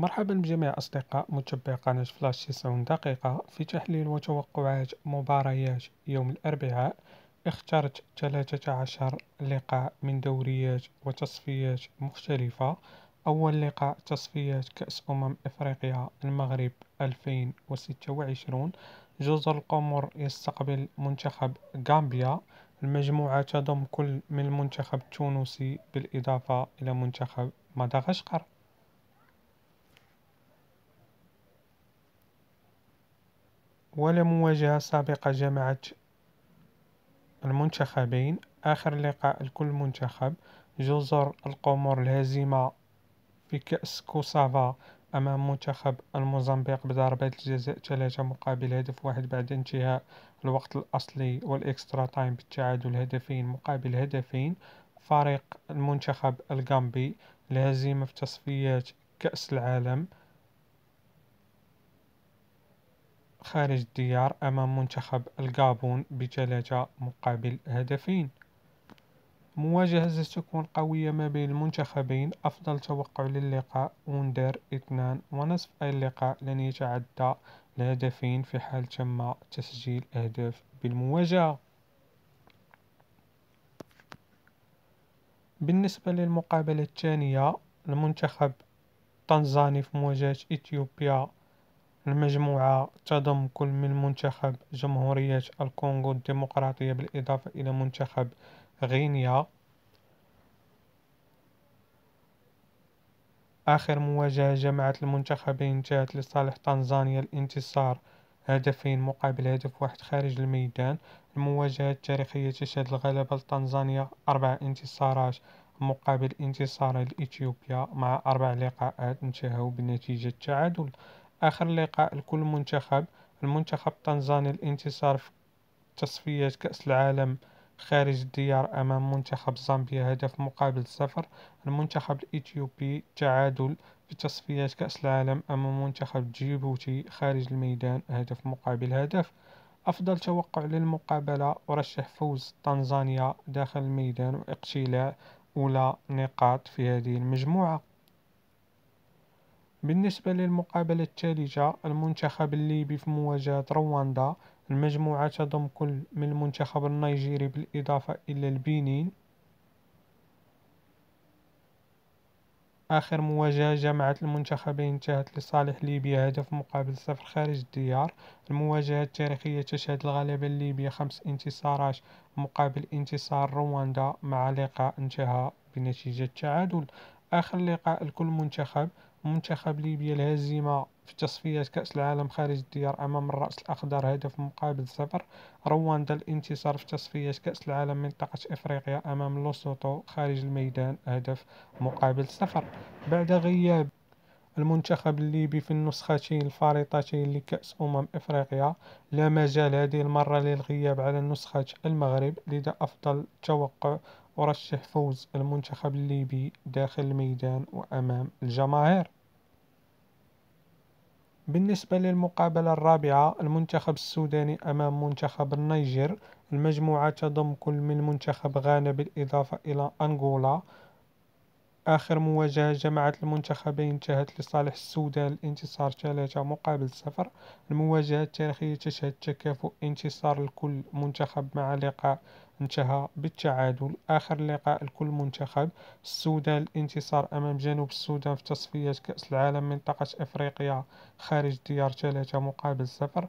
مرحبا بجميع أصدقاء متبعي قناة فلاش 90 دقيقة في تحليل وتوقعات مباريات يوم الأربعاء اخترت 13 لقاء من دوريات وتصفيات مختلفة أول لقاء تصفيات كأس أمم إفريقيا المغرب 2026 جزر القمر يستقبل منتخب غامبيا المجموعة تضم كل من المنتخب التونسي بالإضافة إلى منتخب مدغشقر ولا مواجهة سابقة جمعت المنتخبين آخر لقاء لكل منتخب جزر القمر الهزيمة في كأس كوسافا أمام منتخب الموزمبيق بضربات الجزاء ثلاثة مقابل هدف واحد بعد انتهاء الوقت الأصلي والإكسترا تايم بالتعادل هدفين مقابل هدفين فريق المنتخب الغامبي الهزيمة في تصفيات كأس العالم خارج الديار أمام منتخب الغابون بثلاثة مقابل هدفين مواجهة ستكون قوية ما بين المنتخبين أفضل توقع للقاء وندر اثنان ونصف اللقاء لن يتعدى الهدفين في حال تم تسجيل أهداف بالمواجهة بالنسبة للمقابلة الثانية المنتخب التنزاني في مواجهة إثيوبيا المجموعة تضم كل من منتخب جمهورية الكونغو الديمقراطية بالإضافة إلى منتخب غينيا آخر مواجهة جمعت المنتخبين انتهت لصالح تنزانيا الانتصار هدفين مقابل هدف واحد خارج الميدان المواجهة التاريخية تشهد الغلبة لتنزانيا أربع انتصارات مقابل انتصار لإثيوبيا مع أربع لقاءات انتهوا بنتيجة تعادل آخر لقاء لكل منتخب المنتخب التنزاني الانتصار في تصفيات كأس العالم خارج الديار أمام منتخب زامبيا هدف مقابل صفر المنتخب الإثيوبي تعادل في تصفيات كأس العالم أمام منتخب جيبوتي خارج الميدان هدف مقابل هدف أفضل توقع للمقابلة أرشح فوز تنزانيا داخل الميدان واقتلاع أولى نقاط في هذه المجموعة بالنسبة للمقابلة الثالثة المنتخب الليبي في مواجهة رواندا المجموعة تضم كل من المنتخب النيجيري بالإضافة إلى البنين آخر مواجهة جمعت المنتخبين انتهت لصالح ليبيا هدف مقابل صفر خارج الديار المواجهة التاريخية تشهد الغلبة الليبية خمس انتصارات مقابل انتصار رواندا مع لقاء انتهى بنتيجة تعادل آخر لقاء لكل منتخب منتخب ليبيا الهزيمة في تصفيات كأس العالم خارج الديار أمام الرأس الأخضر هدف مقابل صفر رواندا الانتصار في تصفيات كأس العالم منطقة إفريقيا أمام لوسوتو خارج الميدان هدف مقابل صفر بعد غياب المنتخب الليبي في النسختين الفارطتين لكأس أمم إفريقيا لا مجال هذه المرة للغياب على نسخة المغرب لذا أفضل توقع أرشح فوز المنتخب الليبي داخل الميدان وأمام الجماهير بالنسبة للمقابلة الرابعة المنتخب السوداني أمام منتخب النيجر المجموعة تضم كل من منتخب غانا بالإضافة إلى أنغولا آخر مواجهة جمعت المنتخبين انتهت لصالح السودان الانتصار ثلاثة مقابل صفر المواجهة التاريخية تشهد تكافؤ انتصار لكل منتخب مع لقاء انتهى بالتعادل آخر لقاء لكل منتخب السودان الانتصار أمام جنوب السودان في تصفيات كأس العالم منطقة أفريقيا خارج ديار ثلاثة مقابل صفر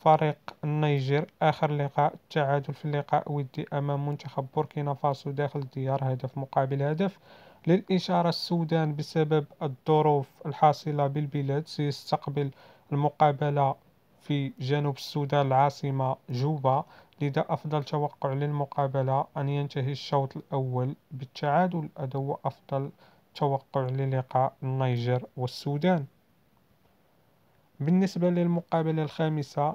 فريق النيجر آخر لقاء التعادل في اللقاء ودي أمام منتخب بوركينا فاسو داخل الديار هدف مقابل هدف للإشارة السودان بسبب الظروف الحاصلة بالبلاد سيستقبل المقابلة في جنوب السودان العاصمة جوبا لذا أفضل توقع للمقابلة أن ينتهي الشوط الأول بالتعادل أدو أفضل توقع للقاء النيجر والسودان بالنسبة للمقابلة الخامسة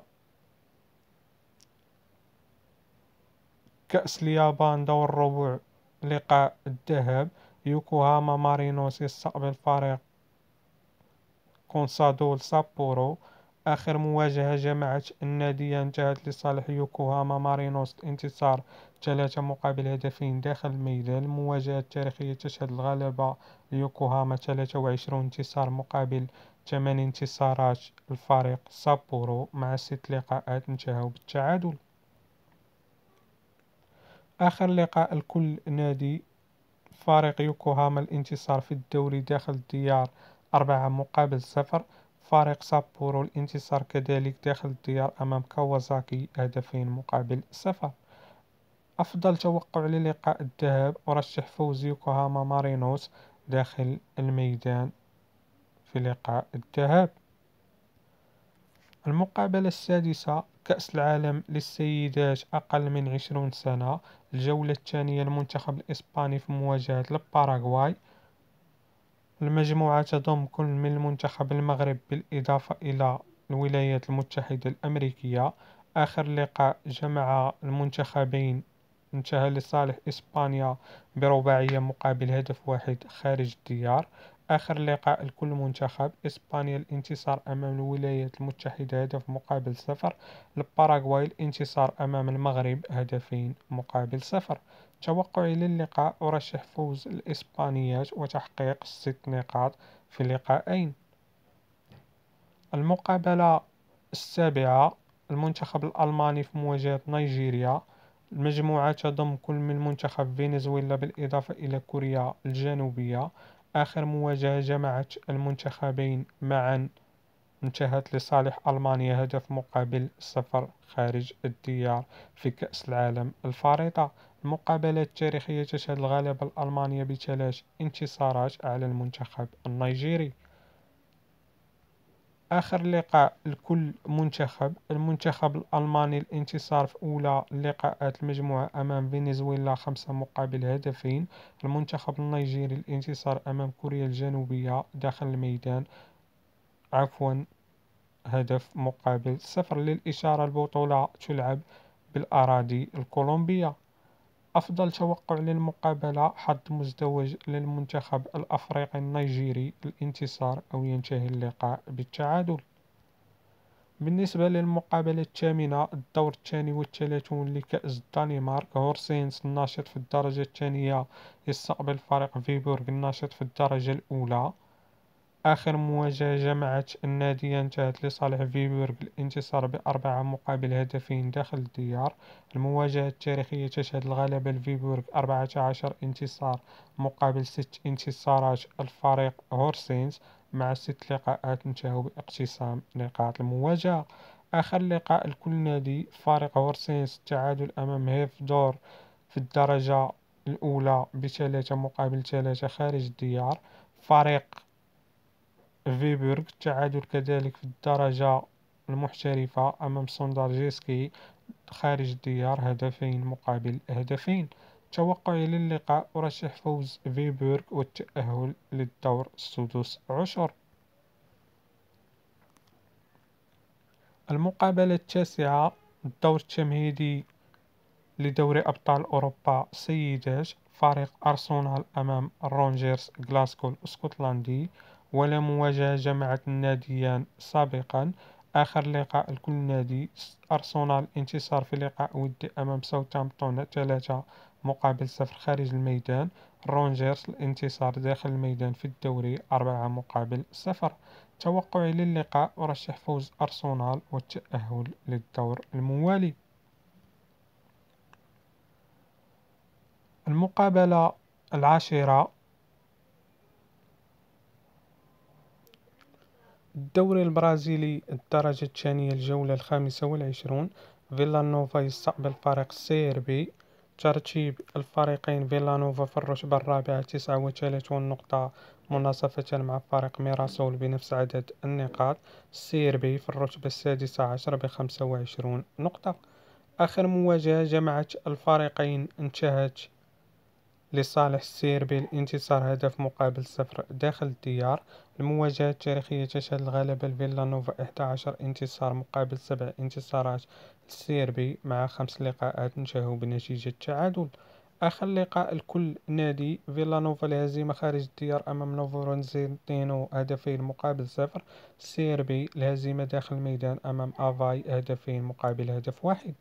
كأس اليابان دور الربع لقاء الذهب يوكوهاما مارينوس يستقبل فريق كونسادول سابورو آخر مواجهة جمعت النادية انتهت لصالح يوكوهاما مارينوس الانتصار ثلاثة مقابل هدفين داخل الميدان المواجهة التاريخية تشهد الغلبة ليوكوهاما 23 انتصار مقابل 8 انتصارات الفريق سابورو مع ست لقاءات انتهوا بالتعادل آخر لقاء لكل نادي فريق يوكوهاما الانتصار في الدوري داخل الديار أربعة مقابل صفر فريق سابورو الانتصار كذلك داخل الديار أمام كاوازاكي هدفين مقابل صفر أفضل توقع للقاء الذهاب أرشح فوز يوكوهاما مارينوس داخل الميدان في لقاء الذهاب المقابلة السادسة كأس العالم للسيدات أقل من عشرون سنة الجولة الثانية المنتخب الإسباني في مواجهة الباراغواي المجموعة تضم كل من المنتخب المغرب بالإضافة إلى الولايات المتحدة الأمريكية آخر لقاء جمع المنتخبين انتهى لصالح إسبانيا برباعية مقابل هدف واحد خارج الديار آخر لقاء لكل منتخب إسبانيا الانتصار أمام الولايات المتحدة هدف مقابل صفر الباراغواي الانتصار أمام المغرب هدفين مقابل صفر توقعي للقاء أرشح فوز الإسبانيات وتحقيق الست نقاط في لقاءين المقابلة السابعة المنتخب الألماني في مواجهة نيجيريا المجموعة تضم كل من منتخب فنزويلا بالإضافة إلى كوريا الجنوبية آخر مواجهة جمعت المنتخبين معا انتهت لصالح ألمانيا هدف مقابل صفر خارج الديار في كأس العالم الفريضة المقابلة التاريخية تشهد الغلبة الألمانية بثلاث انتصارات على المنتخب النيجيري آخر لقاء لكل منتخب المنتخب الألماني الانتصار في أولى لقاءات المجموعة أمام فنزويلا خمسة مقابل هدفين المنتخب النيجيري الانتصار أمام كوريا الجنوبية داخل الميدان عفوا هدف مقابل صفر للإشارة البطولة تلعب بالأراضي الكولومبية أفضل توقع للمقابلة حظ مزدوج للمنتخب الأفريقي النيجيري الانتصار أو ينتهي اللقاء بالتعادل بالنسبة للمقابلة الثامنة الدور الثاني والثلاثون لكأس الدنمارك هورسينس الناشط في الدرجة الثانية يستقبل فريق فيبورغ الناشط في الدرجة الأولى آخر مواجهة جمعت النادي انتهت لصالح فيبورغ الانتصار بأربعة مقابل هدفين داخل الديار المواجهة التاريخية تشهد الغلبة لفيبورغ 14 انتصار مقابل 6 انتصارات الفريق هورسينز مع ست لقاءات انتهوا باقتسام نقاط المواجهة آخر لقاء لكل نادي فريق هورسينز التعادل أمام هيف دور في الدرجة الأولى بثلاثة مقابل ثلاثة خارج الديار فريق فيبورغ التعادل كذلك في الدرجة المحترفة أمام سوندارجيسكي خارج الديار هدفين مقابل هدفين توقعي للقاء أرشح فوز فيبورغ والتأهل للدور السدس عشر المقابلة التاسعة الدور التمهيدي لدوري أبطال أوروبا سيدات فريق أرسنال أمام رونجرز غلاسكو الاسكتلندي ولا مواجهة جمعت الناديان سابقا آخر لقاء لكل نادي أرسنال انتصار في لقاء ودي أمام ساوثهامبتون ثلاثة مقابل صفر خارج الميدان رونجرز الانتصار داخل الميدان في الدوري أربعة مقابل صفر توقعي للقاء أرشح فوز أرسنال والتأهل للدور الموالي المقابلة العاشرة الدوري البرازيلي الدرجة الثانية الجولة الخامسة والعشرون فيلا نوفا يستقبل فريق سيربي ترتيب الفريقين فيلا نوفا في الرتبة الرابعة تسعة وثلاثون نقطة مناصفة مع فريق ميراسول بنفس عدد النقاط سيربي في الرتبة السادسة عشر بخمسة وعشرون نقطة آخر مواجهة جمعت الفريقين انتهت لصالح السير بالانتصار هدف مقابل صفر داخل الديار المواجهة التاريخية تشهد الغلبة لفيلا نوفا 11 انتصار مقابل سبع انتصارات السيربي مع خمس لقاءات انتهوا بنتيجة التعادل آخر لقاء الكل نادي فيلا نوفا الهزيمة خارج الديار أمام نوفو رونزينتينو هدفين مقابل صفر سيربي الهزيمة داخل الميدان أمام أفاي هدفين مقابل هدف واحد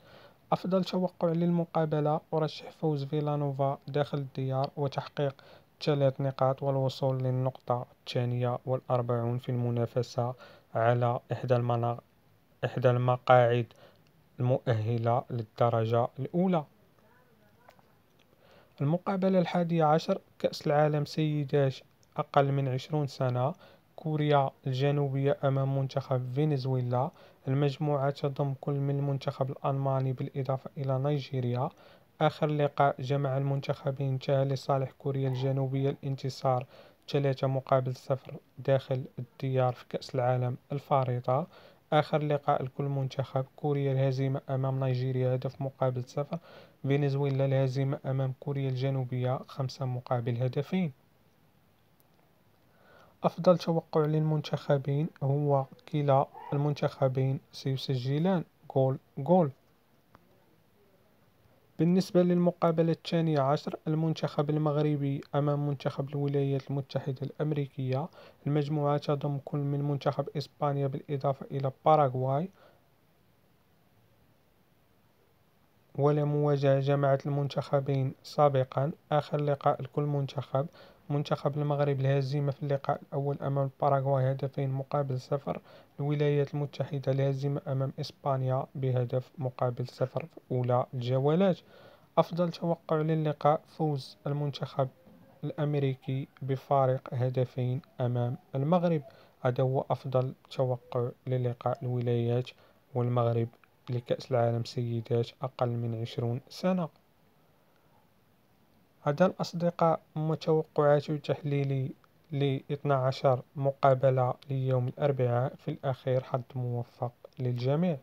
أفضل توقع للمقابلة أرشح فوز فيلانوفا داخل الديار وتحقيق ثلاث نقاط والوصول للنقطة الثانية والأربعون في المنافسة على إحدى, المنا... إحدى المقاعد المؤهلة للدرجة الأولى المقابلة الحادية عشر كأس العالم سيدات أقل من عشرون سنة كوريا الجنوبية أمام منتخب فنزويلا المجموعة تضم كل من المنتخب الألماني بالإضافة إلى نيجيريا آخر لقاء جمع المنتخبين انتهى لصالح كوريا الجنوبية الانتصار ثلاثة مقابل صفر داخل الديار في كأس العالم الفريضة آخر لقاء لكل منتخب كوريا الهزيمة أمام نيجيريا هدف مقابل صفر فنزويلا الهزيمة أمام كوريا الجنوبية خمسة مقابل هدفين أفضل توقع للمنتخبين هو كلا المنتخبين سيسجلان جول جول بالنسبة للمقابلة الثانية عشر المنتخب المغربي أمام منتخب الولايات المتحدة الأمريكية المجموعة تضم كل من منتخب إسبانيا بالإضافة إلى باراغواي ولا مواجهة جمعت المنتخبين سابقا آخر لقاء لكل منتخب منتخب المغرب الهزيمة في اللقاء الأول أمام الباراغواي هدفين مقابل صفر الولايات المتحدة الهزيمة أمام إسبانيا بهدف مقابل صفر في أولى الجولات أفضل توقع للقاء فوز المنتخب الأمريكي بفارق هدفين أمام المغرب هذا هو أفضل توقع للقاء الولايات والمغرب لكأس العالم سيدات أقل من عشرون سنة لدى الأصدقاء متوقعات تحليلي ل 12 مقابلة ليوم الأربعاء في الأخير حظ موفق للجميع